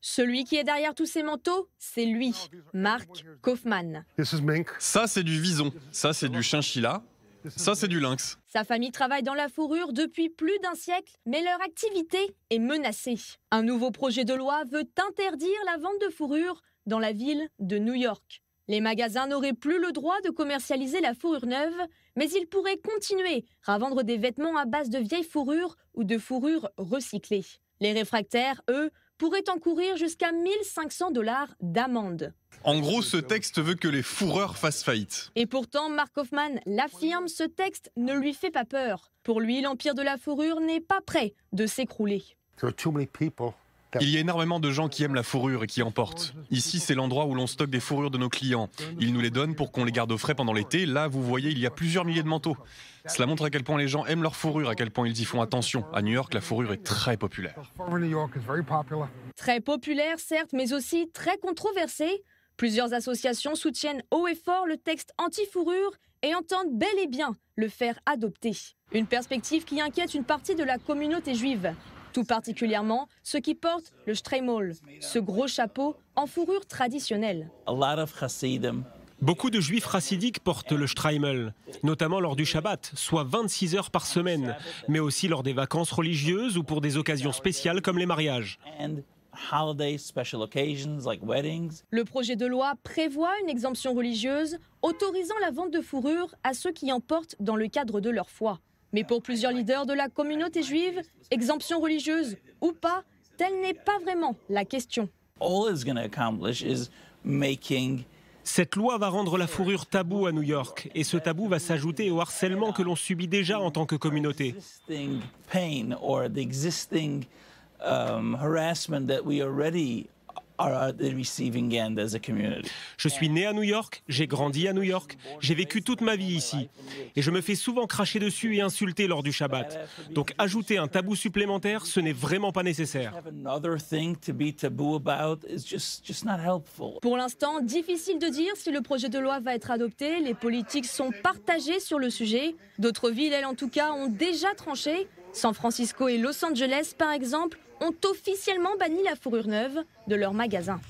Celui qui est derrière tous ces manteaux, c'est lui, Marc Kaufman. Ça, c'est du vison. Ça, c'est du chinchilla. Ça, c'est du lynx. Sa famille travaille dans la fourrure depuis plus d'un siècle, mais leur activité est menacée. Un nouveau projet de loi veut interdire la vente de fourrure dans la ville de New York. Les magasins n'auraient plus le droit de commercialiser la fourrure neuve, mais ils pourraient continuer à vendre des vêtements à base de vieilles fourrures ou de fourrures recyclées. Les réfractaires, eux, pourraient encourir jusqu'à 1500 dollars d'amende. En gros, ce texte veut que les fourreurs fassent faillite. Et pourtant, Mark Hoffman l'affirme, ce texte ne lui fait pas peur. Pour lui, l'empire de la fourrure n'est pas prêt de s'écrouler. Il y a énormément de gens qui aiment la fourrure et qui en portent. Ici, c'est l'endroit où l'on stocke des fourrures de nos clients. Ils nous les donnent pour qu'on les garde au frais pendant l'été. Là, vous voyez, il y a plusieurs milliers de manteaux. Cela montre à quel point les gens aiment leur fourrure, à quel point ils y font attention. À New York, la fourrure est très populaire. Très populaire, certes, mais aussi très controversée. Plusieurs associations soutiennent haut et fort le texte anti-fourrure et entendent bel et bien le faire adopter. Une perspective qui inquiète une partie de la communauté juive tout particulièrement ceux qui portent le Streimol, ce gros chapeau en fourrure traditionnelle. Beaucoup de juifs hassidiques portent le Streimel, notamment lors du Shabbat, soit 26 heures par semaine, mais aussi lors des vacances religieuses ou pour des occasions spéciales comme les mariages. Le projet de loi prévoit une exemption religieuse autorisant la vente de fourrure à ceux qui en portent dans le cadre de leur foi. Mais pour plusieurs leaders de la communauté juive, exemption religieuse ou pas, telle n'est pas vraiment la question. Cette loi va rendre la fourrure tabou à New York et ce tabou va s'ajouter au harcèlement que l'on subit déjà en tant que communauté. Je suis né à New York, j'ai grandi à New York, j'ai vécu toute ma vie ici. Et je me fais souvent cracher dessus et insulter lors du Shabbat. Donc ajouter un tabou supplémentaire, ce n'est vraiment pas nécessaire. Pour l'instant, difficile de dire si le projet de loi va être adopté. Les politiques sont partagées sur le sujet. D'autres villes, elles en tout cas, ont déjà tranché. San Francisco et Los Angeles, par exemple, ont officiellement banni la fourrure neuve de leurs magasins.